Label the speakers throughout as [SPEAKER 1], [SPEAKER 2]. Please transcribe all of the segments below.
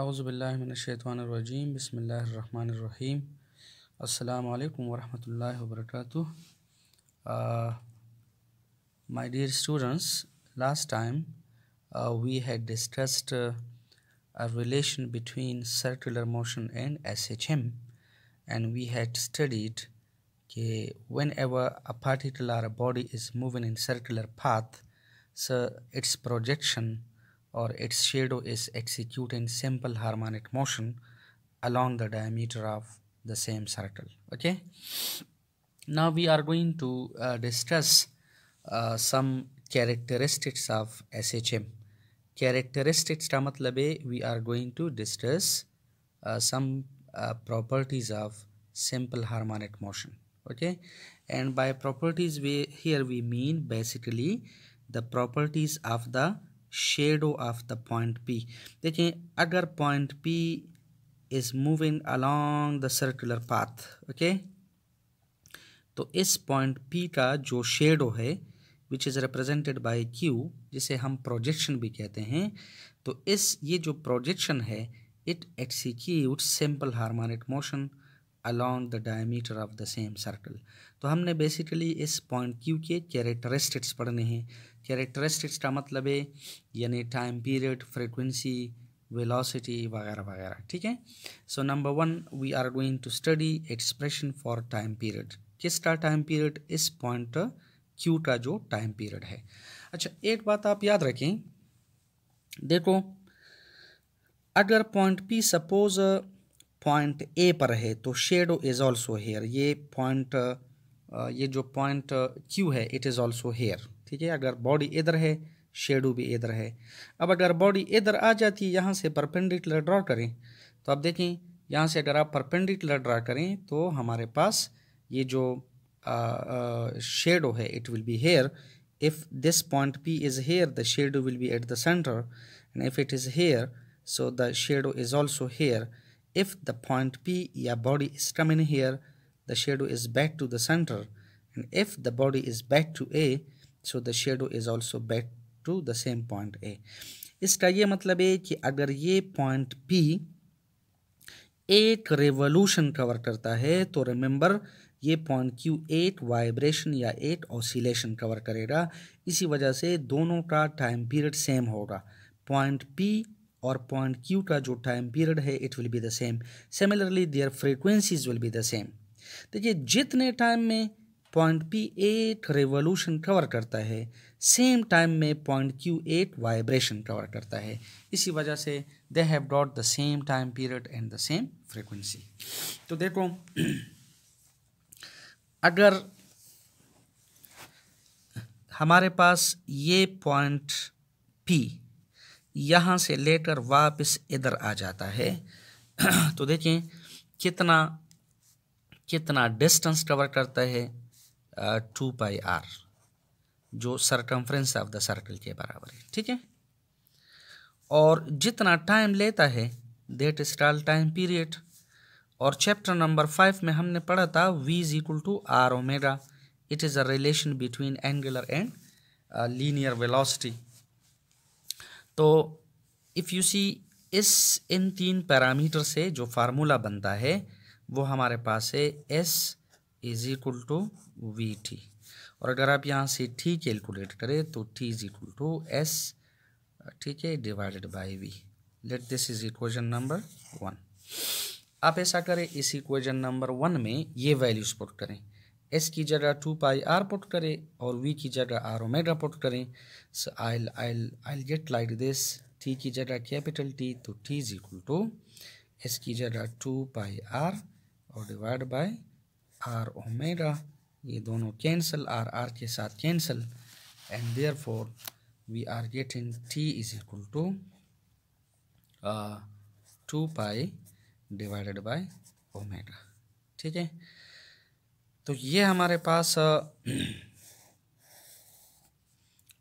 [SPEAKER 1] अज़बिल्लाशैतरजीम बसमीम अल्लाम वरहमल वर्क My dear students, last time uh, we had discussed uh, a relation between circular motion and SHM and we had studied okay, whenever a particle or a body is moving in circular path, so its projection or its shadow is executing simple harmonic motion along the diameter of the same circle okay now we are going to uh, discuss uh, some characteristics of SHM characteristics मतलब we are going to discuss uh, some uh, properties of simple harmonic motion okay and by properties we here we mean basically the properties of the shadow of the point P देखें अगर point P is moving along the circular path okay तो इस point P का जो shadow है which is represented by Q जिसे हम projection भी कहते हैं तो इस ये जो प्रोजेक्शन है it execute simple harmonic motion along the diameter of the same circle तो हमने basically इस point Q के characteristics पढ़ने हैं कैरेक्टरिस्टिक्स का मतलब है यानी टाइम पीरियड फ्रिक्वेंसी वेलोसिटी वगैरह वगैरह ठीक है so number one we are going to study expression for time period किसका टाइम पीरियड इस पॉइंट क्यू का जो टाइम पीरियड है अच्छा एक बात आप याद रखें देखो अगर point P suppose point A पर है तो शेडो इज ऑल्सो हेयर ये पॉइंट ये जो पॉइंट क्यू है इट इज़ ऑल्सो हेयर ठीक है अगर बॉडी इधर है शेडो भी इधर है अब अगर बॉडी इधर आ जाती है यहाँ से परपेंडिकुलर ड्रा करें तो आप देखें यहाँ से अगर आप परपेंडिकुलर ड्रा करें तो हमारे पास ये जो शेडो है it will be here if this point P is here the shadow will be at the center and if it is here so the shadow is also here if the point P या body is come here the shadow is back to the center and if the body is back to A so the shadow is also back to the same point A इसका ये मतलब है कि अगर ये point P एक revolution cover करता है तो रिमेंबर ये पॉइंट क्यू एट वाइब्रेशन या एट ऑसिलेशन कवर करेगा इसी वजह से दोनों का टाइम पीरियड सेम होगा पॉइंट पी और पॉइंट क्यू का जो टाइम पीरियड है it will be the same similarly their frequencies will be the same देखिए जितने टाइम में पॉइंट पी एट रेवोल्यूशन कवर करता है सेम टाइम में पॉइंट क्यू एट वाइब्रेशन कवर करता है इसी वजह से they have dot the same time period and the same frequency तो देखो अगर हमारे पास ये पॉइंट पी यहाँ से लेकर वापस इधर आ जाता है तो देखें कितना कितना डिस्टेंस कवर करता है टू पाई आर जो सरकमफ्रेंस ऑफ द सर्कल के बराबर है ठीक है और जितना टाइम लेता है that is call time period और चैप्टर नंबर फाइव में हमने पढ़ा था V is equal to R omega it is a relation between angular and linear velocity तो इफ़ यू सी इस इन तीन पैरामीटर से जो फार्मूला बनता है वो हमारे पास है S is equal to V T और अगर आप यहाँ से टी कैलकुलेट करें तो T is equal to S ठीक है divided by V let this is equation number one आप ऐसा करें इस इक्वेशन नंबर वन में ये वैल्यूज पुट करें एस की जगह टू पाई आर पुट करें और वी की जगह आर ओमेगा पुट करें so I I I get like this T की जगह कैपिटल टी तो T is equal to S की जगह टू पाई आर और डिवाइड बाय आर ओमेगा ये दोनों कैंसल आर आर के साथ cancel and therefore we are getting T is equal to two pi divided by omega ठीक है तो ये हमारे पास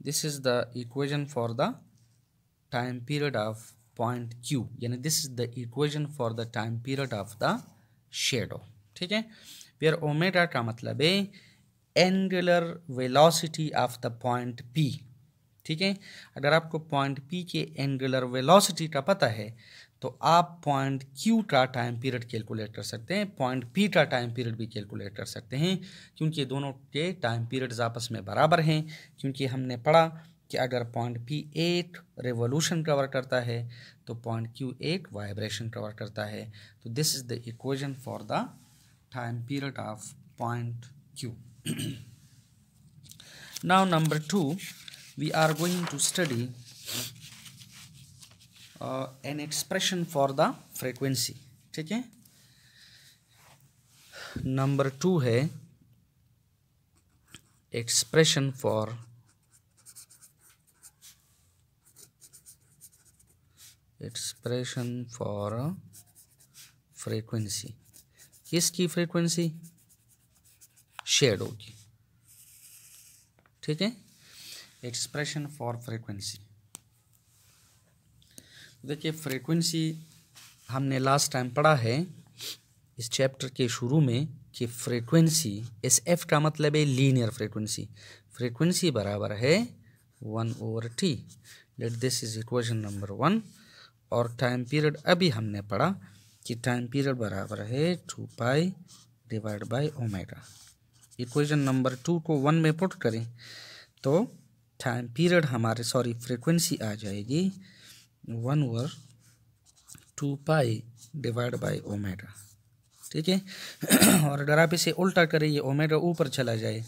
[SPEAKER 1] this is the equation for the time period of point Q यानी this is the equation for the time period of the shadow ठीक है where omega का मतलब है angular velocity of the point P ठीक है अगर आपको पॉइंट पी के एंगुलर वेलोसिटी का पता है तो आप पॉइंट क्यू का टाइम पीरियड कैलकुलेट कर सकते हैं पॉइंट पी का टाइम पीरियड भी कैलकुलेट कर सकते हैं क्योंकि दोनों के टाइम पीरियड्स आपस में बराबर हैं क्योंकि हमने पढ़ा कि अगर पॉइंट पी एट रेवोल्यूशन कवर करता है तो पॉइंट क्यू एट वाइब्रेशन कवर करता है तो this is the equation for the time period of point Q now number two we are going to study an expression for the frequency ठीक है नंबर टू है expression for expression for frequency किसकी frequency shadow की ठीक है expression for frequency देखिए frequency हमने last time पढ़ा है इस चैप्टर के शुरू में कि फ्रीक्वेंसी एस एफ का मतलब है लीनियर फ्रीक्वेंसी फ्रीक्वेंसी बराबर है one over T let this is equation number one और टाइम पीरियड अभी हमने पढ़ा कि टाइम पीरियड बराबर है two pi divide by omega equation number two को वन में पुट करें तो टाइम पीरियड हमारे सॉरी फ्रीक्वेंसी आ जाएगी one over two pi divide by omega ठीक है और अगर आप इसे उल्टा करें ये ओमेगा ऊपर चला जाए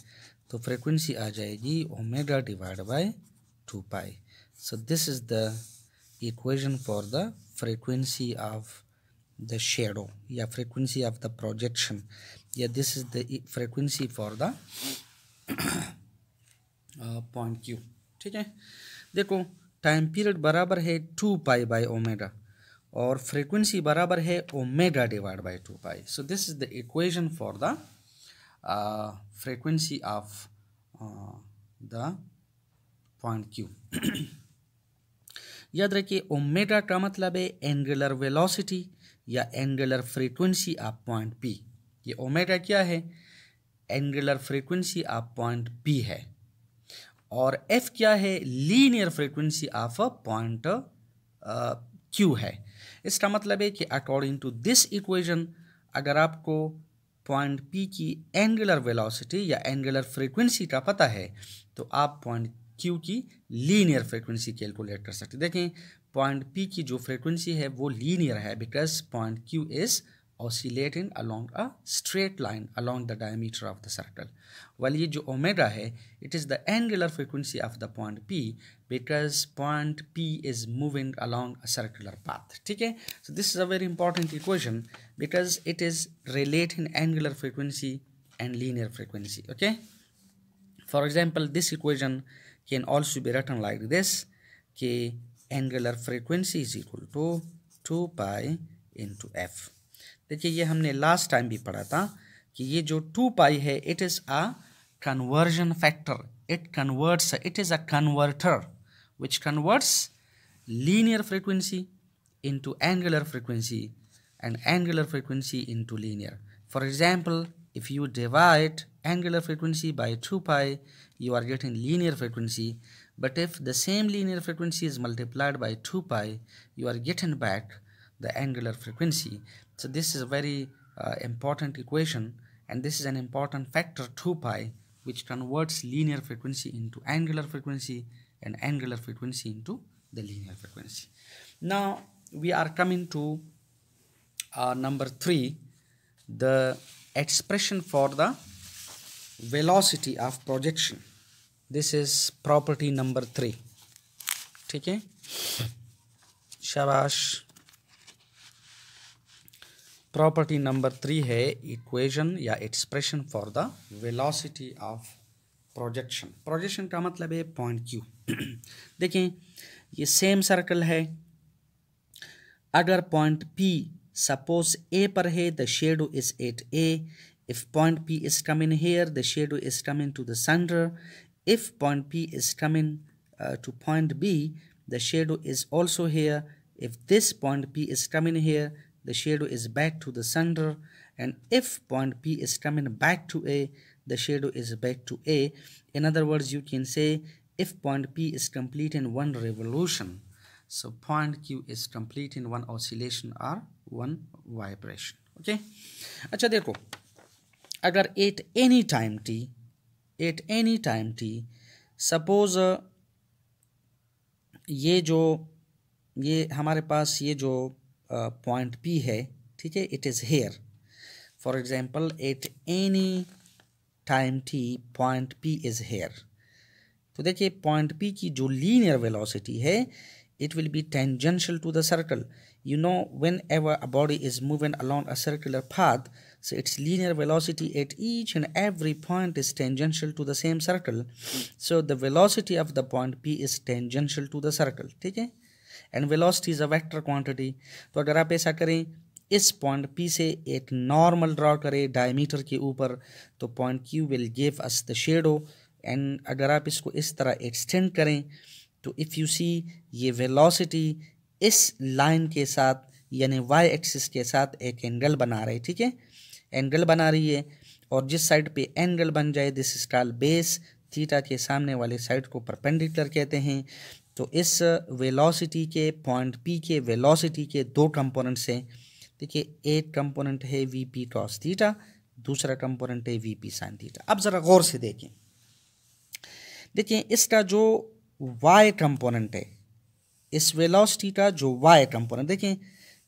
[SPEAKER 1] तो फ्रीक्वेंसी आ जाएगी omega divide by two pi so this is the equation for the frequency of the shadow yeah frequency of the projection yeah this is the frequency for the point uh, Q time period देखो time period बराबर है two pi by omega और frequency बराबर है omega divide by two pi so this is the equation for the frequency of the point Q याद रखिए omega का मतलब है एंगुलर वेलोसिटी या angular frequency of point P ये ओमेगा क्या है angular frequency of point P है और एफ क्या है linear frequency of a point Q है इसका मतलब है कि अकॉर्डिंग टू दिस इक्वेशन अगर आपको पॉइंट पी की एंगुलर वेलोसिटी या एंगुलर फ्रीक्वेंसी का पता है तो आप पॉइंट क्यू की लीनियर फ्रीक्वेंसी कैलकुलेट कर सकते देखें पॉइंट पी की जो फ्रीक्वेंसी है वो लीनियर है because point Q is oscillate in along a straight line along the diameter of the circle वाली ये जो ओमेगा है it is the angular frequency of the point P because point P is moving along a circular path ठीक है so this is a very important equation because it is relate in angular frequency and linear frequency okay for example this equation can also be written like this k angular frequency is equal to 2 pi into f देखिए ये हमने last time भी पढ़ा था कि ये जो two pi है it is a conversion factor it converts it is a converter which converts linear frequency into angular frequency and angular frequency into linear for example if you divide angular frequency by 2 pi you are getting linear frequency but if the same linear frequency is multiplied by 2 pi you are getting back the angular frequency so this is a very uh, important equation and this is an important factor 2 pi which converts linear frequency into angular frequency and angular frequency into the linear frequency now we are coming to uh, number 3 the expression for the velocity of projection this is property number three ठीक है शाबाश property number three है equation या expression for the velocity of projection projection का मतलब है point Q देखें ये सेम सर्कल है अगर पॉइंट पी सपोज ए पर है the shadow is at A If point P is coming here, the shadow is coming to the center. If point P is coming uh, to point B, the shadow is also here. If this point P is coming here, the shadow is back to the center. And if point P is coming back to A, the shadow is back to A. In other words, you can say if point P is complete in one revolution, so point Q is complete in one oscillation or one vibration. Okay? अच्छा देखो अगर at any time T at any time T suppose ये जो ये हमारे पास ये जो point P है ठीक है it is here for example at any time T point P is here तो देखिए पॉइंट पी की जो लीनियर वेलोसिटी है it will be tangential to the circle you know whenever a body is moving along a circular path so its linear velocity at each and every point is tangential to the same circle so the velocity of the point p is tangential to the circle theek and velocity is a vector quantity to agar aap aisa kare is point p se ek normal draw a diameter ke upar to point q will give us the shadow and agar aap isko is extend kare to if you see ye velocity इस line के साथ यानी Y axis के साथ एक angle बना रही है ठीक है एंगल बना रही है और जिस साइड पे एंगल बन जाए दिस स्टाल बेस थीटा के सामने वाले साइड को परपेंडिकुलर कहते हैं तो इस वेलोसिटी के पॉइंट पी के वेलोसिटी के दो कंपोनेंट्स हैं देखिए एक कंपोनेंट है वी पी क्रॉस थीटा दूसरा कंपोनेंट है वी पी साइन थीटा अब ज़रा गौर से देखें देखिए इसका जो वाई कंपोनेंट है इस वेलोसिटी का जो वाई कंपोनेंट देखें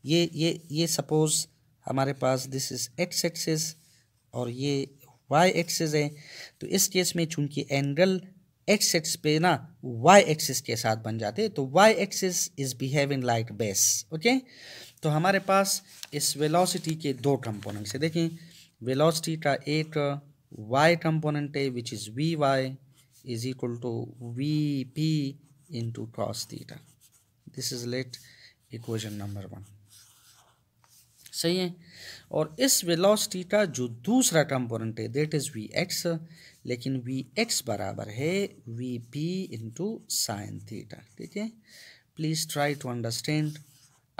[SPEAKER 1] ये ये ये सपोज हमारे पास दिस इज एक्स एक्सेस और ये वाई एक्सेस है तो इस केस में चूंकि एंगल एक्स एक्स पे ना वाई एक्सेस के साथ बन जाते तो Y axis is behaving like base okay तो हमारे पास इस वेलोसिटी के दो कंपोनेंट्स है देखें वेलोसिटी का एक वाई कंपोनेंट है which is V Y is equal to V P into cross theta this is let equation number one सही है और इस वेलोसिटी का जो दूसरा कंपोनेंट है दैट इज़ वी एक्स लेकिन वी एक्स बराबर है V P into sine theta ठीक है प्लीज़ ट्राई टू अंडरस्टैंड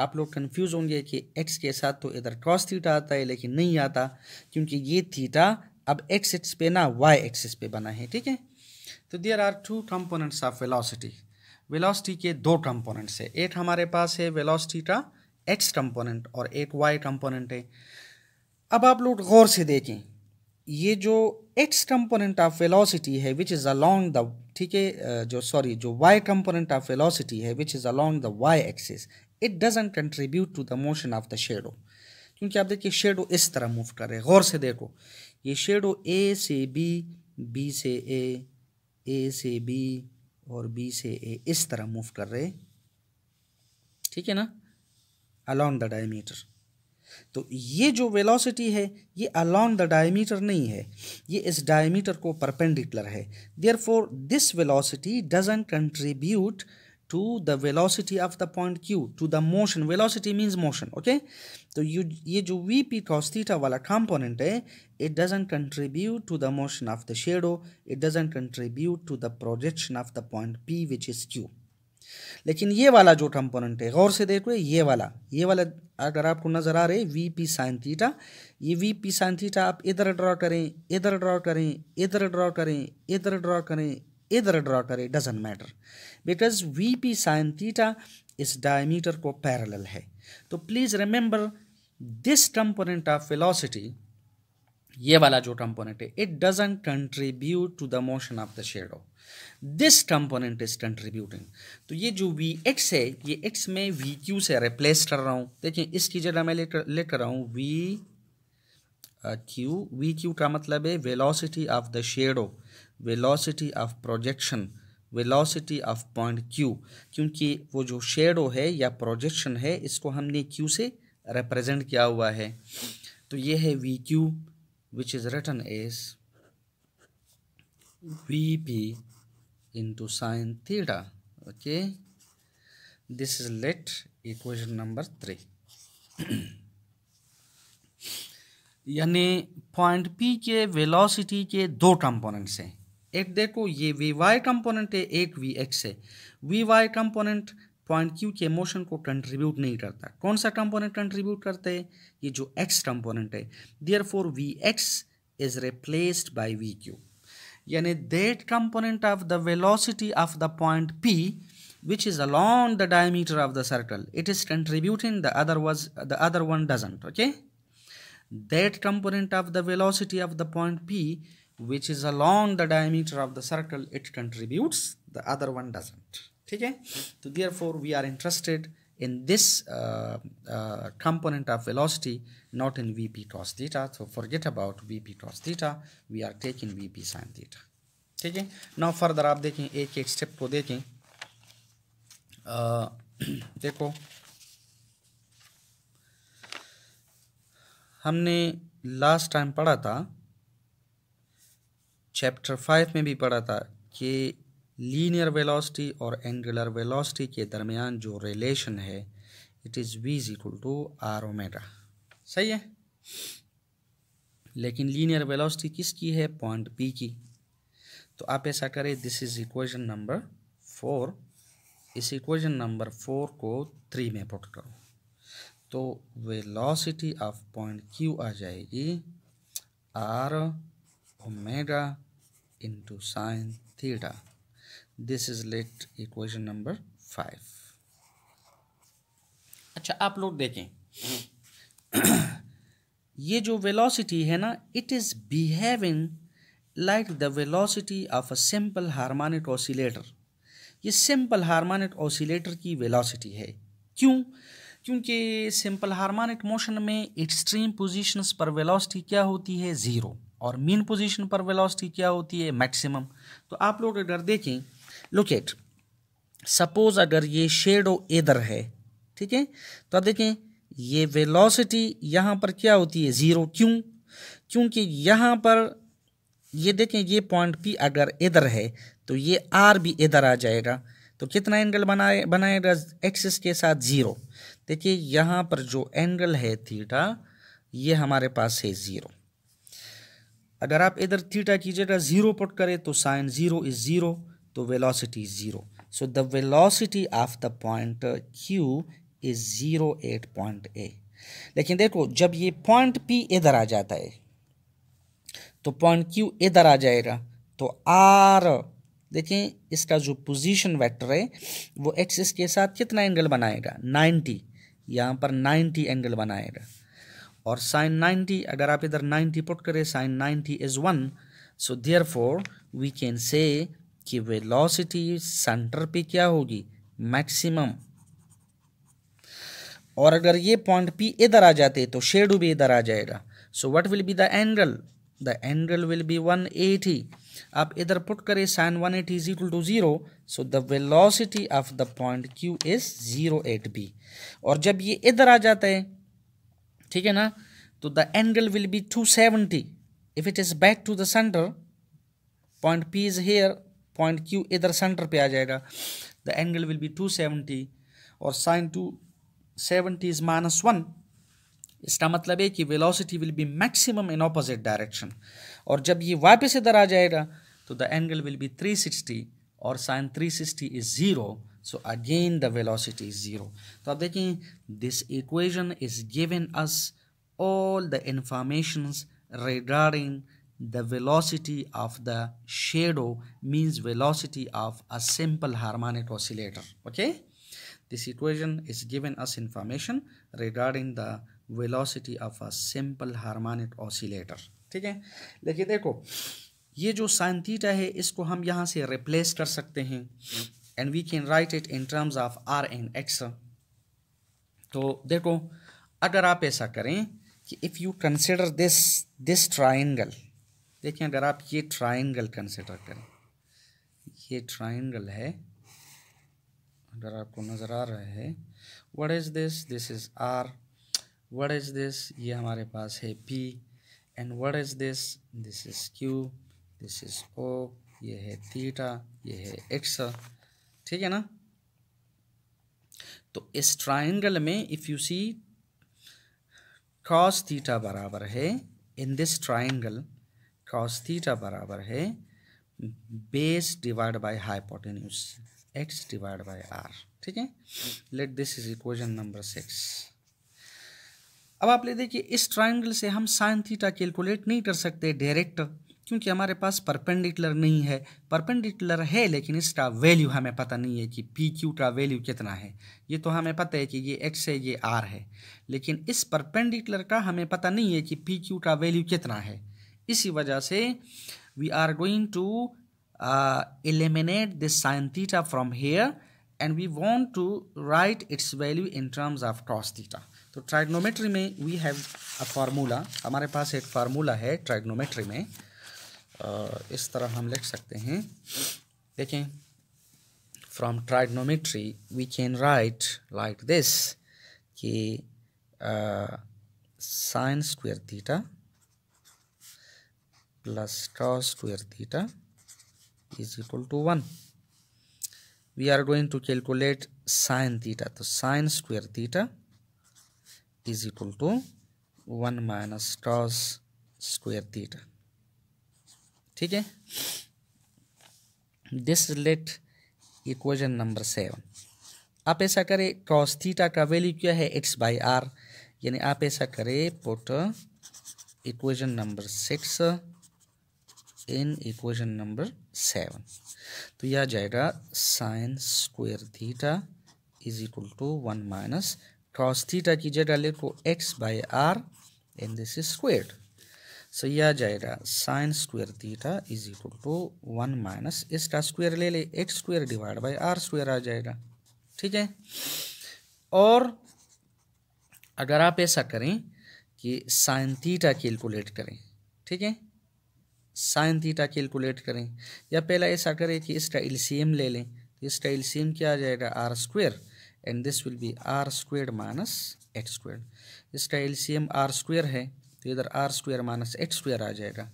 [SPEAKER 1] आप लोग कंफ्यूज होंगे कि एक्स के साथ तो इधर क्रॉस थीटा आता है लेकिन नहीं आता क्योंकि ये थीटा अब एक्स एक्स पे ना वाई एक्सिस पे बना है ठीक है तो there are two components of velocity velocity के दो कंपोनेंट्स है एक हमारे पास है वेलोसिटी का एक्स कंपोनेंट और एक वाई कंपोनेंट है अब आप लोग गौर से देखें ये जो एक्स कंपोनेंट ऑफ वेलोसिटी है विच इज़ अलोंग द ठीक है जो सॉरी जो वाई कंपोनेंट ऑफ वेलोसिटी है which is along the Y axis it doesn't contribute to the motion of the shadow क्योंकि आप देखिए शेडो इस तरह मूव कर रहे हैं गौर से देखो ये शेडो ए से बी बी से ए ए से बी और बी से ए इस तरह मूव कर रहे ठीक है ना अलॉन्ग द डायमीटर तो ये जो वेलोसिटी है ये अलॉन्ग द डायमीटर नहीं है ये इस डायमीटर को परपेंडिकुलर है therefore this velocity doesn't contribute to the velocity of the point q to the motion velocity means motion okay तो यू ये जो वी पी कॉस थीटा वाला कंपोनेंट है it doesn't contribute to the motion of the shadow it doesn't contribute to the projection of the point P which is Q लेकिन ये वाला जो component है गौर से देखो ये वाला ये वाला अगर आपको नज़र आ रहे वी पी साइन थीटा ये वी पी साइन थीटा आप इधर ड्रॉ करें इधर ड्रॉ करें इधर ड्रॉ करें इधर ड्रॉ करें either daughter it doesn't matter because vp sin theta इस डायमीटर को पैरेलल है तो please remember this component of velocity ये वाला जो कंपोनेंट है it doesn't contribute to the motion of the shadow this component is contributing तो ये जो वी एक्स है ये एक्स में वी क्यू से रिप्लेस कर रहा हूं देखिए इसकी जगह मैं ले कर रहा हूँ वी क्यू वी क्यू का मतलब है velocity of the shadow velocity of projection velocity of point Q क्योंकि वो जो शेडो है या प्रोजेक्शन है इसको हमने क्यू से रिप्रेजेंट किया हुआ है तो ये है V Q which is written as V P into sine theta okay this is let equation number three यानी पॉइंट पी के वेलोसिटी के दो कंपोनेंट्स हैं एक देखो ये वी वाई कम्पोनेंट है एक वी एक्स है V Y component point Q के मोशन को कंट्रीब्यूट नहीं करता कौन सा कंपोनेंट कंट्रीब्यूट करते हैं ये जो एक्स कंपोनेंट है therefore V X is replaced by V Q यानी that component of the velocity of the point P which is along the diameter of the circle it is contributing the other was the other one doesn't okay that component of the velocity of the point P which is along the diameter of the circle it contributes the other one doesn't ठीक है तो therefore we are interested in this component of velocity not in V P cross theta तो forget about V P cross theta we are taking V P sine theta ठीक है now further आप देखें एक एक step को देखें uh, देखो हमने लास्ट टाइम पढ़ा था चैप्टर फाइव में भी पढ़ा था कि लीनियर वेलोसिटी और एंगुलर वेलोसिटी के दरमियान जो रिलेशन है it is V is equal to R omega सही है लेकिन लीनियर वेलोसिटी किसकी है पॉइंट पी की तो आप ऐसा करें this is equation number four इस इक्वेशन नंबर फोर को थ्री में पुट करो तो वेलोसिटी ऑफ पॉइंट क्यू आ जाएगी R omega into sine theta this is let equation number five अच्छा आप लोग देखें ये जो वेलोसिटी है ना it is behaving like the velocity of a simple harmonic oscillator ये सिंपल हार्मानिक ऑसिलेटर की वेलोसिटी है क्यों क्योंकि सिंपल हार्मानिक मोशन में एक्सट्रीम पोजीशंस पर वेलोसिटी क्या होती है ज़ीरो और मीन पोजीशन पर वेलोसिटी क्या होती है मैक्सिमम तो आप लोग अगर देखें लुकेट सपोज अगर ये शेडो इधर है ठीक है तो देखें ये वेलोसिटी यहाँ पर क्या होती है ज़ीरो क्यों क्योंकि यहाँ पर ये देखें ये पॉइंट पी अगर इधर है तो ये आर भी इधर आ जाएगा तो कितना एंगल बनाए बनाएगा एक्सिस के साथ ज़ीरो देखिए यहाँ पर जो एंगल है थीटा ये हमारे पास है ज़ीरो अगर आप इधर थीटा कीजिएगा ज़ीरो पुट करें तो साइन ज़ीरो इज़ ज़ीरो तो velocity is zero so the velocity of the point Q is zero at point A लेकिन देखो जब ये पॉइंट पी इधर आ जाता है तो पॉइंट क्यू इधर आ जाएगा तो आर देखें इसका जो पोजीशन वेक्टर है वो एक्सिस के साथ कितना एंगल बनाएगा 90 यहाँ पर 90 एंगल बनाएगा और साइन 90 अगर आप इधर 90 पुट करें sine 90 is one so therefore we can say कि वेलोसिटी सेंटर पे क्या होगी मैक्सिमम और अगर ये पॉइंट पी इधर आ जाते तो शेडो भी इधर आ जाएगा so what will be the angle the angle will be 180 आप इधर पुट करें sine 180 eighty is equal to zero so the velocity of the point Q is zero at B और जब ये इधर आ जाता है ठीक है ना तो the angle will be two seventy if it is back to the centre point P is here point Q इधर सेंटर पे आ जाएगा the angle will be two seventy और sine two seventy is minus one इसका मतलब है कि velocity will be maximum in opposite direction और जब ये वापस इधर आ जाएगा तो the angle will be three sixty और sine three sixty is zero so again the velocity is zero so आप देखें this equation is giving us all the informations regarding the velocity of the shadow means velocity of a simple harmonic oscillator okay this equation is giving us information regarding the velocity of a simple harmonic oscillator ठीक है लेकिन देखो ये जो sine theta है इसको हम यहाँ से रिप्लेस कर सकते हैं and we can write it in terms of R and X तो देखो अगर आप ऐसा करें कि if you consider this this triangle देखें अगर आप ये ट्राइंगल कंसिडर करें ये ट्राइंगल है अगर आपको नज़र आ रहा है what is this this is R what is this ये हमारे पास है P and what is this this is Q this is O ये है थीटा ये है एक्स ठीक है ना तो इस ट्राइंगल में if you see cos theta बराबर है in this triangle cos theta बराबर है base divide by hypotenuse X divide by R ठीक है let this is equation number six अब आप ले देखिए इस ट्राइंगल से हम साइन थीटा कैलकुलेट नहीं कर सकते डायरेक्ट क्योंकि हमारे पास परपेंडिकुलर नहीं है परपेंडिकुलर है लेकिन इसका वैल्यू हमें पता नहीं है कि पी क्यू का वैल्यू कितना है ये तो हमें पता है कि ये एक्स है ये आर है लेकिन इस परपेंडिकुलर का हमें पता नहीं है कि पी क्यू का वैल्यू कितना है इसी वजह से we are going to eliminate this sine theta from here and we want to write its value in terms of cos theta तो ट्राइग्नोमेट्री में वी हैव अ फार्मूला हमारे पास एक फार्मूला है ट्राइग्नोमेट्री में इस तरह हम लिख सकते हैं देखें from trigonometry we can write like this कि sine square theta plus cos square theta is equal to one we are going to calculate sine theta तो sine square theta is equal to one minus cos square theta ठीक है this relate equation number seven आप ऐसा करें cross theta का value क्या है x by are यानी आप ऐसा करें put equation number six in equation number seven तो यह आ जाएगा sine square theta is equal to one minus cross theta की जगह लिखो X by R and this is square so यह आ जाएगा sine square theta is equal to one minus इसका स्क्वेयर ले ले X square divide by R square आ जाएगा ठीक है और अगर आप ऐसा करें कि साइन थीटा कैलकुलेट करें ठीक है साइन थीटा कैलकुलेट करें या पहला ऐसा करें कि इसका एलसीएम ले लें तो इसका एलसीएम क्या आ जाएगा R square and this will be R square minus X square इसका एलसीएम आर स्क्वेयर है तो इधर R square minus H square आ जाएगा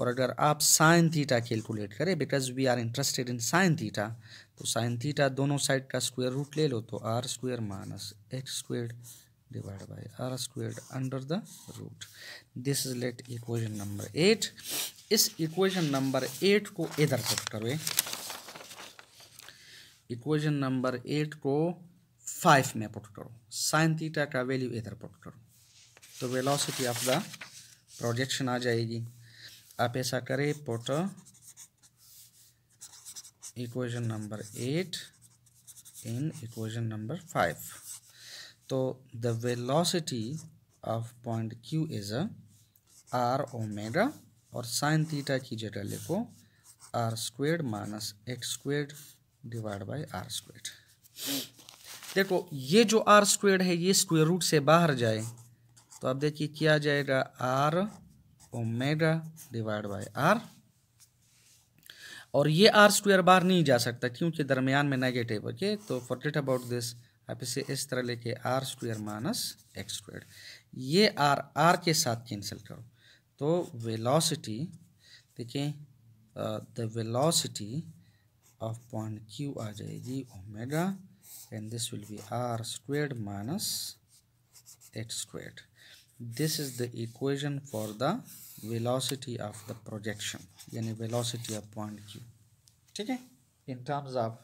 [SPEAKER 1] और अगर आप साइन थीटा कैलकुलेट करें because we are interested in sine theta तो साइन थीटा दोनों साइड का स्क्वेयर रूट ले लो तो R square minus H square divide by R square under the root this is let equation number eight इस equation number eight को इधर put करो इक्वेजन नंबर एट को फाइव में पुट करो साइन थीटा का वैल्यू इधर पुट करो तो वेलोसिटी ऑफ द प्रोजेक्शन आ जाएगी आप ऐसा करें put equation number eight in equation number five तो the velocity of point Q is R omega और साइन थीटा की जगह लिखो R squared minus X squared divide by R squared देखो ये जो आर स्क्वेड है ये स्क्वेयर रूट से बाहर जाए तो अब देखिए क्या जाएगा R omega divide by R और ये आर स्क्वायर बार नहीं जा सकता क्योंकि दरमियान में नेगेटिव ओके तो फॉरगेट अबाउट दिस आप इसे इस तरह लेके R square minus X square ये आर आर के साथ कैंसिल करो तो वेलोसिटी देखिए the velocity of point Q आ जाएगी omega and this will be R squared minus X squared this is the equation for the velocity of the projection यानी velocity of point Q ठीक है in terms of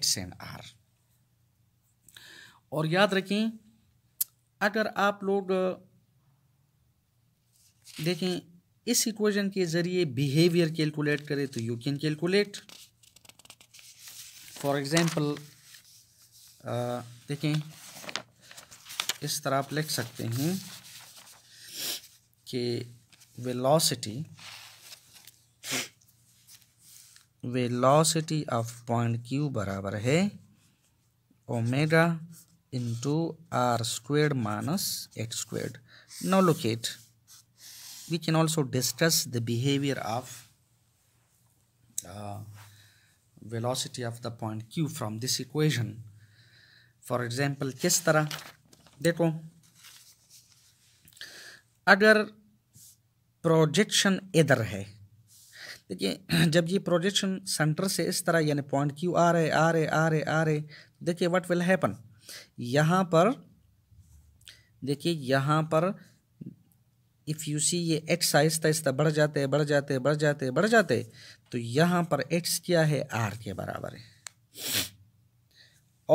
[SPEAKER 1] x and r और याद रखें अगर आप लोग देखें इस इक्वेशन के ज़रिए बिहेवियर कैलकुलेट करें तो you can calculate for example देखें इस तरह आप लिख सकते हैं कि velocity velocity of point Q बराबर है omega into R squared minus eight squared no locate we can also discuss the behaviour of velocity of the point Q from this equation for example किस तरह देखो अगर projection इधर है देखिए जब ये प्रोजेक्शन सेंटर से इस तरह यानी पॉइंट क्यू आ रहे आ रहे आ रहे आ रहे देखिए व्हाट विल हैपन यहाँ पर देखिए यहाँ पर इफ़ यू सी ये एक्स आहिस्ता आहिस्ता बढ़ जाते बढ़ जाते बढ़ जाते बढ़ जाते तो यहाँ पर एक्स क्या है आर के बराबर है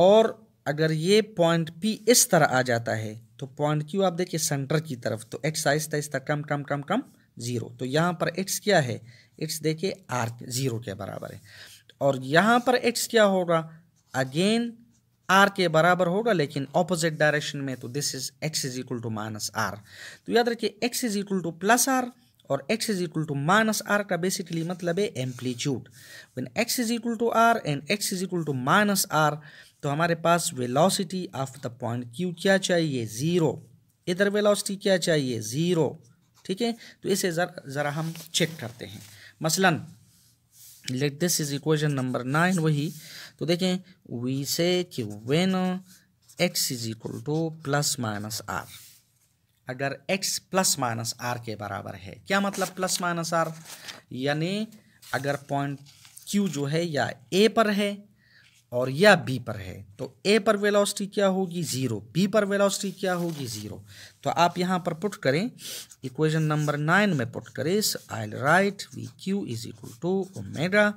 [SPEAKER 1] और अगर ये पॉइंट पी इस तरह आ जाता है तो पॉइंट क्यू आप देखिए सेंटर की तरफ तो एक्स आहिस्ता आहिस्ता कम कम कम कम ज़ीरो तो यहाँ पर एक्स क्या है एक्स देखिए आर ज़ीरो के बराबर है और यहाँ पर एक्स क्या होगा अगेन आर के बराबर होगा लेकिन ऑपोजिट डायरेक्शन में तो this is X is equal to minus R तो याद रखिए X is equal to plus R और X is equal to minus R का बेसिकली मतलब है amplitude when X is equal to R and X is equal to minus R तो हमारे पास velocity of the point Q क्या चाहिए zero इधर वेलोसिटी क्या चाहिए ज़ीरो ठीक है तो इसे ज़रा हम चेक करते हैं मसलन let this is equation number nine वही तो देखें वी से कि when X is equal to plus minus R अगर एक्स प्लस माइनस आर के बराबर है क्या मतलब प्लस माइनस आर यानी अगर पॉइंट क्यू जो है या ए पर है और या बी पर है तो ए पर वेलोसिटी क्या होगी ज़ीरो बी पर वेलोसिटी क्या होगी ज़ीरो तो आप यहाँ पर पुट करें इक्वेशन नंबर नाइन में पुट करें I write V Q is equal to omega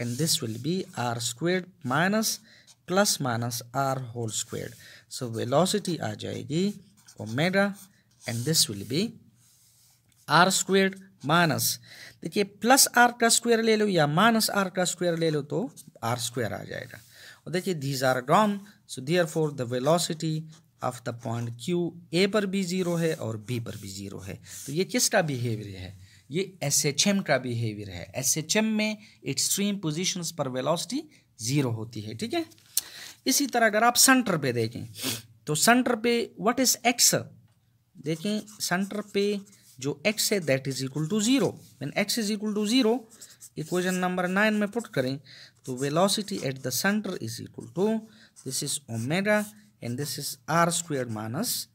[SPEAKER 1] and this will be R squared minus plus minus R whole squared so velocity आ जाएगी omega and this will be R squared minus देखिए plus R का square ले लो या minus R का square ले लो तो आर स्क्वायर आ जाएगा और देखिए these are gone so therefore the velocity of the point Q A पर भी ज़ीरो है और बी पर भी ज़ीरो है तो ये किसका बिहेवियर है ये एस एच एम का बिहेवियर है एस एच एम में एक्सट्रीम पोजिशन पर वेलोसिटी ज़ीरो होती है ठीक है इसी तरह अगर आप सेंटर पे देखें तो सेंटर पे व्हाट इज़ एक्स देखें सेंटर पे जो एक्स है that is equal to zero X is equal to zero equation number nine में पुट करें So velocity at the center is equal to this is omega and this is r square minus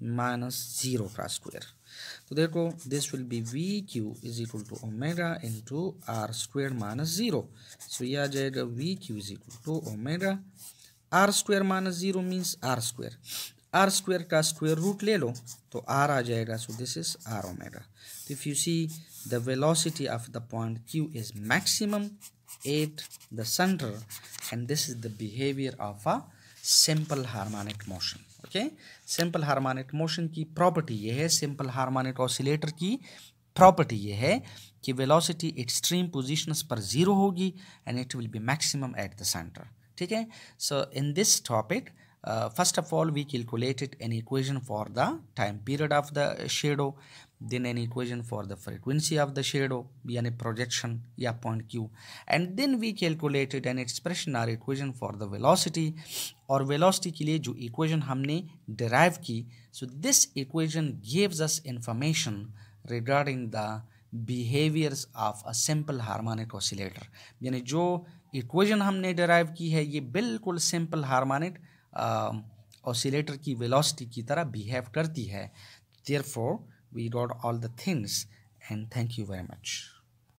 [SPEAKER 1] minus 0 r square. So therefore this will be VQ is equal to omega into r square minus 0. So ये आ जाएगा VQ is equal to omega r square minus 0 means r square. r square का square root ले लो तो r आ जाएगा so this is r omega. if you see the velocity of the point Q is maximum 8 the center and this is the behavior of a simple harmonic motion okay simple harmonic motion ki property ye hai simple harmonic oscillator ki property ye hai ki velocity extreme positions par zero hogi and it will be maximum at the center theek hai so in this topic Uh, first of all we calculated an equation for the time period of the shadow then an equation for the frequency of the shadow yani projection yeah point q and then we calculated an expression or equation for the velocity और velocity के लिए जो equation हमने derive की so this equation gives us information regarding the behaviors of a simple harmonic oscillator यानी जो equation हमने derive की है ये बिल्कुल simple harmonic oscillator की velocity की तरह behave करती है therefore we got all the things and thank you very much